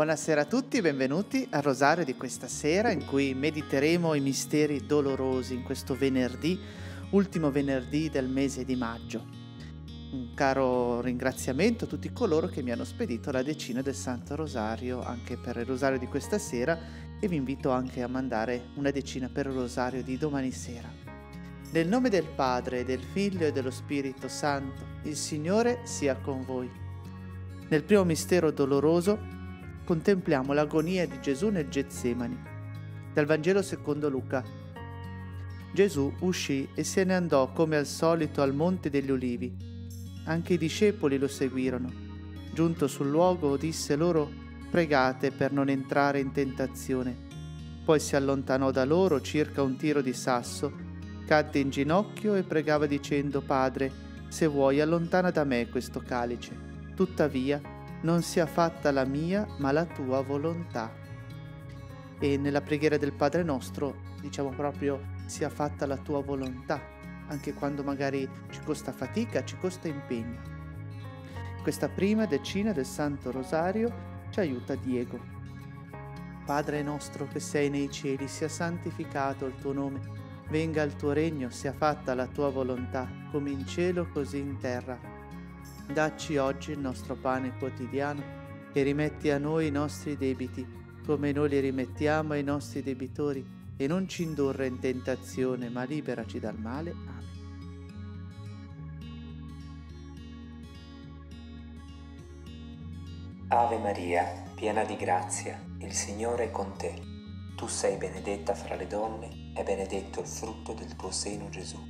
Buonasera a tutti, benvenuti al Rosario di questa sera in cui mediteremo i misteri dolorosi in questo venerdì, ultimo venerdì del mese di maggio. Un caro ringraziamento a tutti coloro che mi hanno spedito la decina del Santo Rosario anche per il Rosario di questa sera e vi invito anche a mandare una decina per il Rosario di domani sera. Nel nome del Padre, del Figlio e dello Spirito Santo, il Signore sia con voi. Nel primo mistero doloroso contempliamo l'agonia di Gesù nel Getsemani. Dal Vangelo secondo Luca. Gesù uscì e se ne andò come al solito al Monte degli Ulivi. Anche i discepoli lo seguirono. Giunto sul luogo disse loro, pregate per non entrare in tentazione. Poi si allontanò da loro circa un tiro di sasso, cadde in ginocchio e pregava dicendo, Padre, se vuoi allontana da me questo calice. Tuttavia, non sia fatta la mia ma la tua volontà. E nella preghiera del Padre nostro diciamo proprio sia fatta la tua volontà, anche quando magari ci costa fatica, ci costa impegno. Questa prima decina del Santo Rosario ci aiuta Diego. Padre nostro che sei nei cieli, sia santificato il tuo nome, venga il tuo regno, sia fatta la tua volontà, come in cielo così in terra. Dacci oggi il nostro pane quotidiano e rimetti a noi i nostri debiti, come noi li rimettiamo ai nostri debitori, e non ci indurre in tentazione, ma liberaci dal male. Amen. Ave Maria, piena di grazia, il Signore è con te. Tu sei benedetta fra le donne e benedetto il frutto del tuo seno Gesù.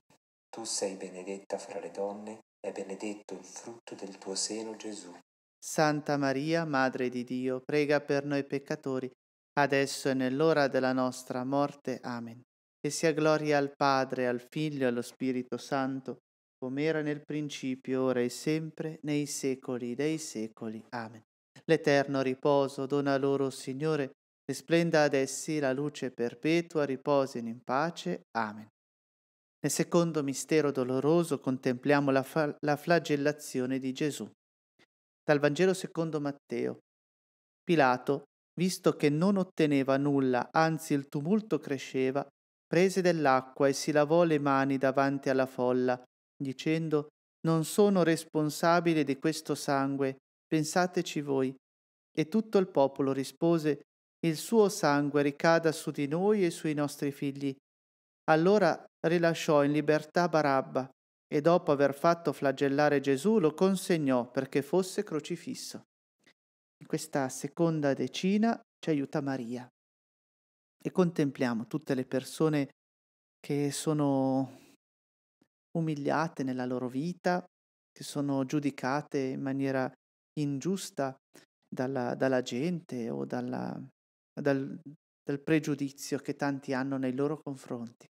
Tu sei benedetta fra le donne e benedetto il frutto del tuo seno Gesù. Santa Maria, Madre di Dio, prega per noi peccatori, adesso e nell'ora della nostra morte. Amen. Che sia gloria al Padre, al Figlio e allo Spirito Santo, come era nel principio, ora e sempre, nei secoli dei secoli. Amen. L'eterno riposo dona loro, Signore, risplenda ad essi la luce perpetua, riposino in pace. Amen. Nel secondo mistero doloroso contempliamo la, fa- la, flagellazione di Gesù. Dal Vangelo secondo Matteo. Pilato, visto che non otteneva nulla, anzi il tumulto cresceva, prese dell'acqua e si lavò le mani davanti alla folla, dicendo Non sono responsabile di questo sangue, pensateci voi. E tutto il popolo rispose Il suo sangue ricada su di noi e sui nostri figli allora rilasciò in libertà Barabba e dopo aver fatto flagellare Gesù lo consegnò perché fosse crocifisso. In questa seconda decina ci aiuta Maria e contempliamo tutte le persone che sono umiliate nella loro vita, che sono giudicate in maniera ingiusta dalla, dalla gente o dalla, dal, dal pregiudizio che tanti hanno nei loro confronti.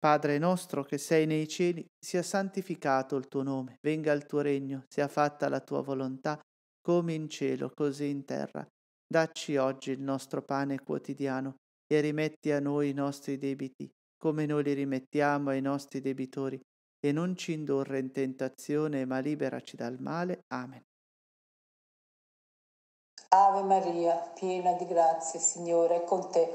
Padre nostro che sei nei cieli, sia santificato il tuo nome, venga il tuo regno, sia fatta la tua volontà, come in cielo, così in terra. Dacci oggi il nostro pane quotidiano e rimetti a noi i nostri debiti, come noi li rimettiamo ai nostri debitori, e non ci indurre in tentazione, ma liberaci dal male. Amen. Ave Maria, piena di grazie, Signore, è con te.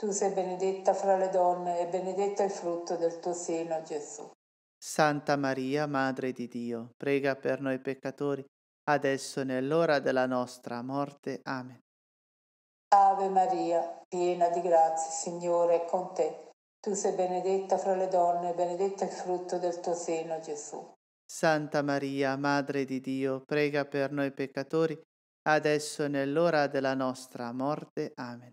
Tu sei benedetta fra le donne e benedetto è il frutto del tuo seno, Gesù. Santa Maria, Madre di Dio, prega per noi peccatori, adesso nell'ora della nostra morte. Amen. Ave Maria, piena di grazie, Signore è con te. Tu sei benedetta fra le donne e benedetto è il frutto del tuo seno, Gesù. Santa Maria, Madre di Dio, prega per noi peccatori, adesso nell'ora della nostra morte. Amen.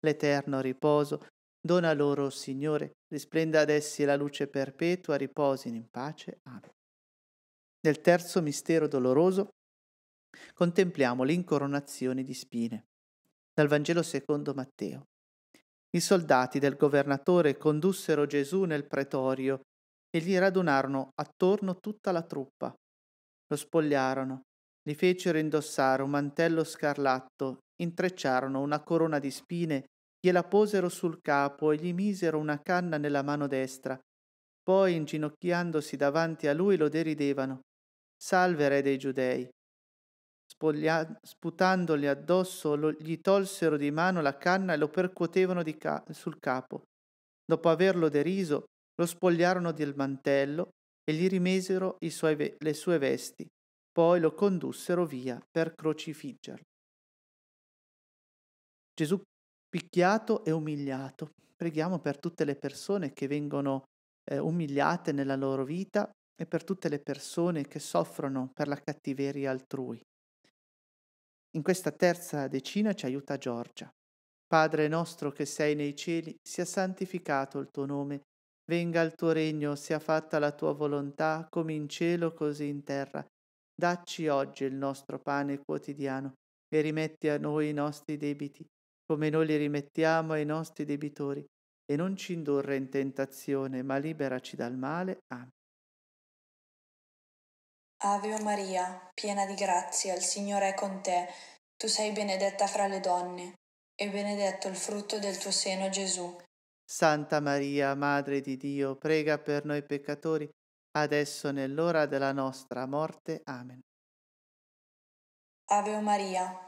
l'eterno riposo, dona loro, Signore, risplenda ad essi la luce perpetua, riposino in pace. Amen. Nel terzo mistero doloroso contempliamo l'incoronazione di spine. Dal Vangelo secondo Matteo. I soldati del governatore condussero Gesù nel pretorio e gli radunarono attorno tutta la truppa. Lo spogliarono, gli fecero indossare un mantello scarlatto intrecciarono una corona di spine, gliela posero sul capo e gli misero una canna nella mano destra. Poi, inginocchiandosi davanti a lui, lo deridevano. Salve re dei giudei. Spoglia- sputandogli addosso, lo- gli tolsero di mano la canna e lo percuotevano ca- sul capo. Dopo averlo deriso, lo spogliarono del mantello e gli rimesero ve- le sue vesti. Poi lo condussero via per crocifiggerlo. Gesù picchiato e umiliato. Preghiamo per tutte le persone che vengono eh, umiliate nella loro vita e per tutte le persone che soffrono per la cattiveria altrui. In questa terza decina ci aiuta Giorgia. Padre nostro che sei nei cieli, sia santificato il tuo nome, venga il tuo regno, sia fatta la tua volontà, come in cielo così in terra. Dacci oggi il nostro pane quotidiano e rimetti a noi i nostri debiti come noi li rimettiamo ai nostri debitori, e non ci indurre in tentazione, ma liberaci dal male. Amen. Ave Maria, piena di grazia, il Signore è con te. Tu sei benedetta fra le donne, e benedetto il frutto del tuo seno, Gesù. Santa Maria, Madre di Dio, prega per noi peccatori, adesso nell'ora della nostra morte. Amen. Ave Maria,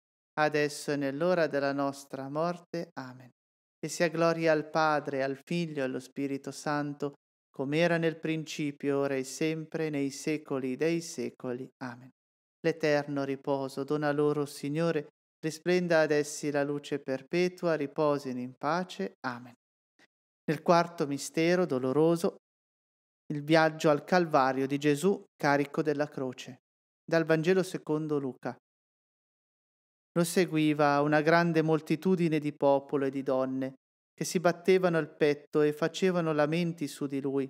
adesso e nell'ora della nostra morte. Amen. E sia gloria al Padre, al Figlio e allo Spirito Santo, come era nel principio, ora e sempre, nei secoli dei secoli. Amen. L'eterno riposo dona loro, Signore, risplenda ad essi la luce perpetua, riposino in pace. Amen. Nel quarto mistero doloroso, il viaggio al Calvario di Gesù carico della croce. Dal Vangelo secondo Luca. Lo seguiva una grande moltitudine di popolo e di donne che si battevano il petto e facevano lamenti su di lui.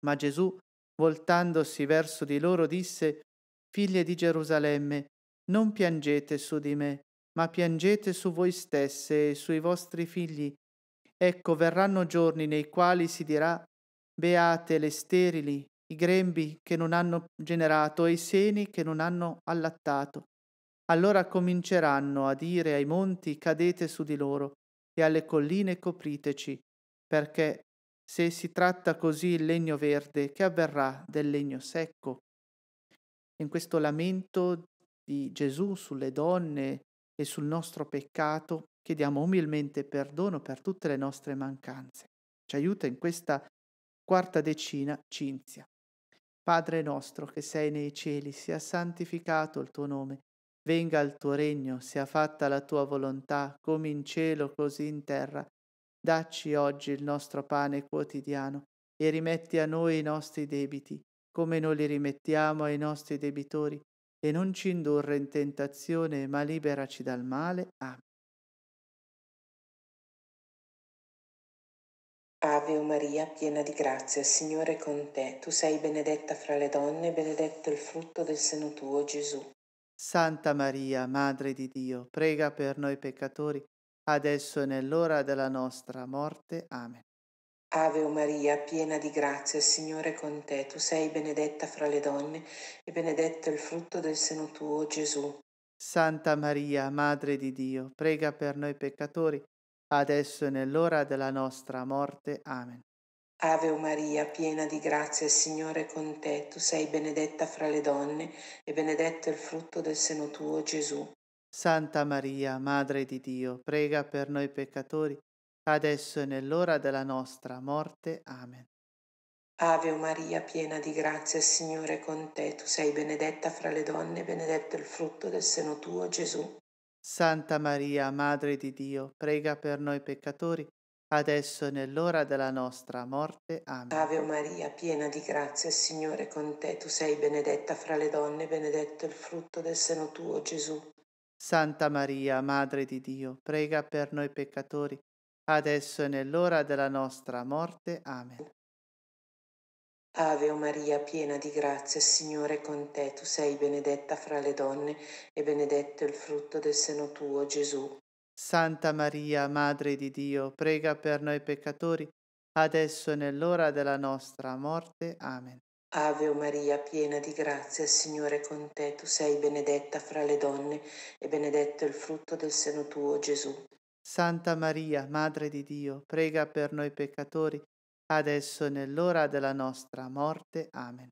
Ma Gesù, voltandosi verso di loro, disse, Figlie di Gerusalemme, non piangete su di me, ma piangete su voi stesse e sui vostri figli. Ecco, verranno giorni nei quali si dirà, Beate le sterili, i grembi che non hanno generato e i seni che non hanno allattato. Allora cominceranno a dire ai monti cadete su di loro e alle colline copriteci, perché se si tratta così il legno verde, che avverrà del legno secco? In questo lamento di Gesù sulle donne e sul nostro peccato, chiediamo umilmente perdono per tutte le nostre mancanze. Ci aiuta in questa quarta decina Cinzia. Padre nostro che sei nei cieli, sia santificato il tuo nome Venga il tuo regno, sia fatta la tua volontà, come in cielo, così in terra. Dacci oggi il nostro pane quotidiano e rimetti a noi i nostri debiti, come noi li rimettiamo ai nostri debitori, e non ci indurre in tentazione, ma liberaci dal male. Amen. Ave Maria, piena di grazia, il Signore è con te. Tu sei benedetta fra le donne, e benedetto il frutto del seno tuo, Gesù. Santa Maria, Madre di Dio, prega per noi peccatori, adesso e nell'ora della nostra morte. Amen. Ave Maria, piena di grazia, il Signore è con te. Tu sei benedetta fra le donne e benedetto il frutto del seno tuo, Gesù. Santa Maria, Madre di Dio, prega per noi peccatori, adesso e nell'ora della nostra morte. Amen. Ave o Maria, piena di grazia, il Signore è con te, tu sei benedetta fra le donne e benedetto il frutto del seno tuo, Gesù. Santa Maria, Madre di Dio, prega per noi peccatori, adesso e nell'ora della nostra morte. Amen. Ave o Maria, piena di grazia, il Signore è con te, tu sei benedetta fra le donne e benedetto il frutto del seno tuo, Gesù. Santa Maria, Madre di Dio, prega per noi peccatori, adesso e nell'ora della nostra morte. Amen. Ave Maria, piena di grazia, il Signore è con te, tu sei benedetta fra le donne, benedetto il frutto del seno tuo, Gesù. Santa Maria, Madre di Dio, prega per noi peccatori, adesso e nell'ora della nostra morte. Amen. Ave Maria, piena di grazia, il Signore è con te, tu sei benedetta fra le donne e benedetto il frutto del seno tuo, Gesù. Santa Maria, Madre di Dio, prega per noi peccatori, adesso e nell'ora della nostra morte. Amen. Ave Maria, piena di grazia, il Signore è con te, tu sei benedetta fra le donne e benedetto il frutto del seno tuo, Gesù. Santa Maria, Madre di Dio, prega per noi peccatori, adesso e nell'ora della nostra morte. Amen.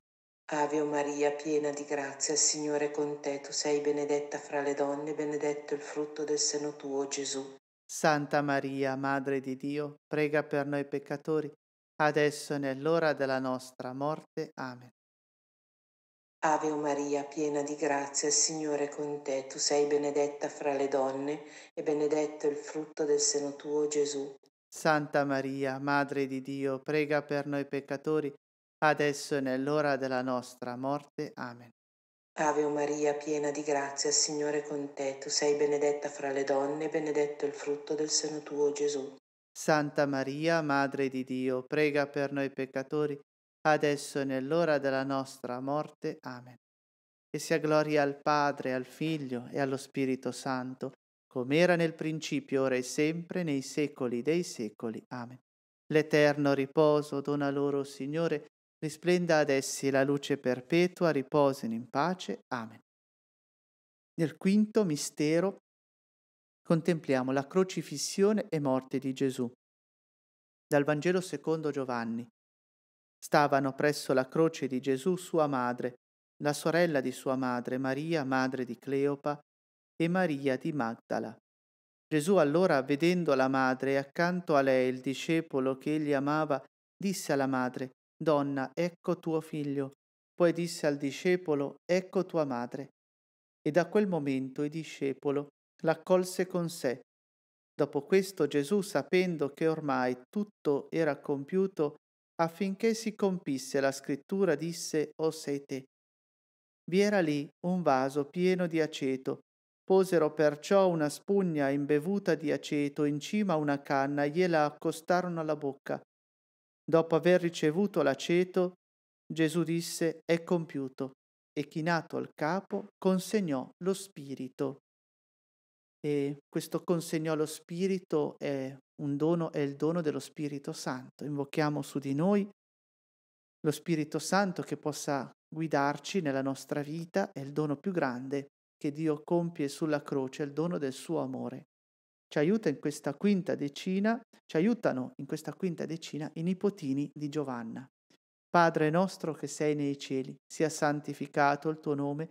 Ave Maria, piena di grazia, il Signore è con te, tu sei benedetta fra le donne, benedetto il frutto del seno tuo, Gesù. Santa Maria, Madre di Dio, prega per noi peccatori, adesso e nell'ora della nostra morte. Amen. Ave Maria, piena di grazia, il Signore è con te, tu sei benedetta fra le donne e benedetto il frutto del seno tuo, Gesù. Santa Maria, Madre di Dio, prega per noi peccatori, adesso e nell'ora della nostra morte. Amen. Ave Maria, piena di grazia, il Signore è con te. Tu sei benedetta fra le donne, e benedetto il frutto del seno tuo, Gesù. Santa Maria, Madre di Dio, prega per noi peccatori, adesso e nell'ora della nostra morte. Amen. E sia gloria al Padre, al Figlio e allo Spirito Santo, come era nel principio, ora e sempre, nei secoli dei secoli. Amen. L'eterno riposo dona loro, Signore, Risplenda ad essi la luce perpetua, riposino in pace. Amen. Nel quinto mistero contempliamo la crocifissione e morte di Gesù. Dal Vangelo secondo Giovanni. Stavano presso la croce di Gesù sua madre, la sorella di sua madre, Maria, madre di Cleopa, e Maria di Magdala. Gesù allora, vedendo la madre e accanto a lei il discepolo che egli amava, disse alla madre, Donna, ecco tuo figlio. Poi disse al discepolo, ecco tua madre. E da quel momento il discepolo l'accolse con sé. Dopo questo Gesù, sapendo che ormai tutto era compiuto, affinché si compisse la scrittura, disse, O sei te. Vi era lì un vaso pieno di aceto. Posero perciò una spugna imbevuta di aceto in cima a una canna e gliela accostarono alla bocca. Dopo aver ricevuto l'aceto, Gesù disse è compiuto e chinato al capo consegnò lo spirito. E questo consegnò lo spirito è un dono, è il dono dello Spirito Santo. Invochiamo su di noi lo Spirito Santo che possa guidarci nella nostra vita, è il dono più grande che Dio compie sulla croce, è il dono del suo amore ci aiuta in questa quinta decina, ci aiutano in questa quinta decina i nipotini di Giovanna. Padre nostro che sei nei cieli, sia santificato il tuo nome,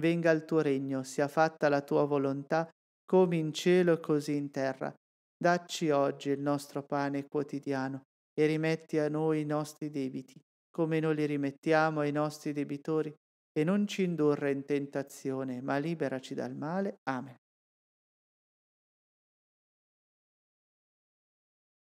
venga il tuo regno, sia fatta la tua volontà, come in cielo e così in terra. Dacci oggi il nostro pane quotidiano e rimetti a noi i nostri debiti, come noi li rimettiamo ai nostri debitori, e non ci indurre in tentazione, ma liberaci dal male. Amen.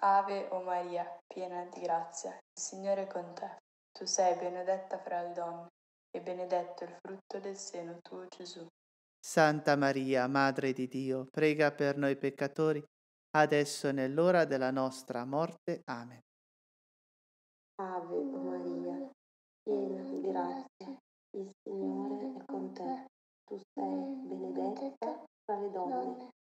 Ave o Maria, piena di grazia, il Signore è con te. Tu sei benedetta fra le donne e benedetto il frutto del seno tuo Gesù. Santa Maria, Madre di Dio, prega per noi peccatori, adesso e nell'ora della nostra morte. Amen. Ave o Maria, piena di grazia, il Signore è con te. Tu sei benedetta fra le donne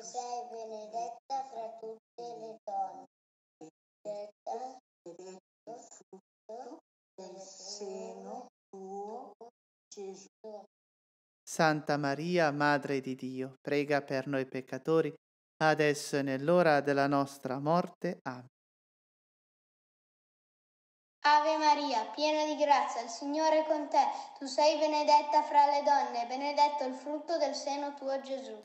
tu sei benedetta fra tutte le donne. Benedetta, benedetto frutto del seno tuo, Gesù. Santa Maria, Madre di Dio, prega per noi peccatori, adesso e nell'ora della nostra morte. Amen. Ave Maria, piena di grazia, il Signore è con te. Tu sei benedetta fra le donne, benedetto il frutto del seno tuo Gesù.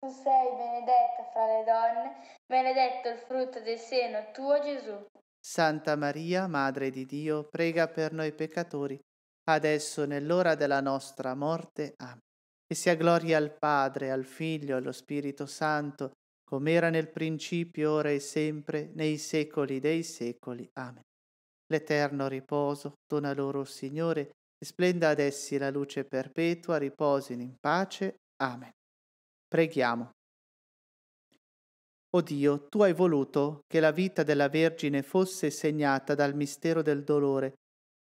Tu sei benedetta fra le donne, benedetto il frutto del seno tuo Gesù. Santa Maria, Madre di Dio, prega per noi peccatori, adesso nell'ora della nostra morte. Amen. E sia gloria al Padre, al Figlio, e allo Spirito Santo, come era nel principio, ora e sempre, nei secoli dei secoli. Amen. L'eterno riposo dona loro, Signore, e splenda ad essi la luce perpetua, riposino in pace. Amen. Preghiamo. O Dio, tu hai voluto che la vita della Vergine fosse segnata dal mistero del dolore.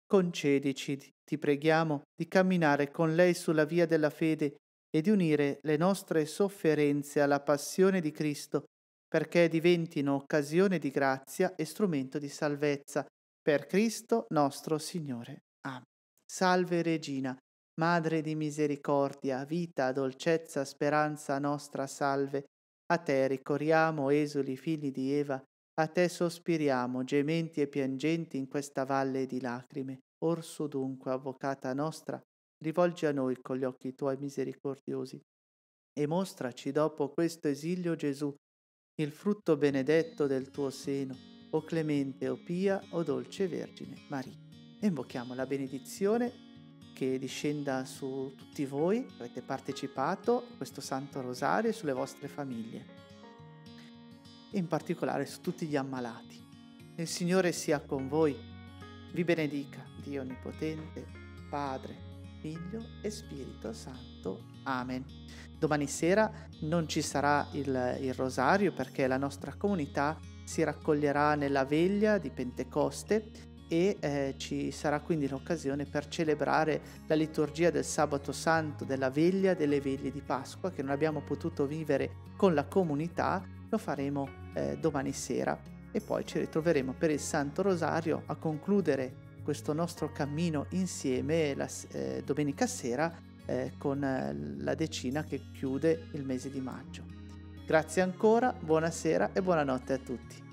Concedici, ti preghiamo, di camminare con lei sulla via della fede e di unire le nostre sofferenze alla passione di Cristo, perché diventino occasione di grazia e strumento di salvezza. Per Cristo nostro Signore. Amen. Salve Regina Madre di misericordia, vita, dolcezza, speranza nostra, salve. A te ricorriamo, esuli figli di Eva, a te sospiriamo, gementi e piangenti in questa valle di lacrime. Orso dunque, avvocata nostra, rivolgi a noi con gli occhi tuoi misericordiosi e mostraci dopo questo esilio Gesù, il frutto benedetto del tuo seno, o clemente, o pia, o dolce Vergine Maria. Invochiamo la benedizione che discenda su tutti voi, che avete partecipato a questo Santo Rosario e sulle vostre famiglie, e in particolare su tutti gli ammalati. Il Signore sia con voi, vi benedica Dio Onnipotente, Padre, Figlio e Spirito Santo. Amen. Domani sera non ci sarà il, il Rosario perché la nostra comunità si raccoglierà nella veglia di Pentecoste e eh, ci sarà quindi l'occasione per celebrare la liturgia del sabato santo della veglia delle veglie di Pasqua che non abbiamo potuto vivere con la comunità, lo faremo eh, domani sera e poi ci ritroveremo per il Santo Rosario a concludere questo nostro cammino insieme la, eh, domenica sera eh, con eh, la decina che chiude il mese di maggio. Grazie ancora, buonasera e buonanotte a tutti.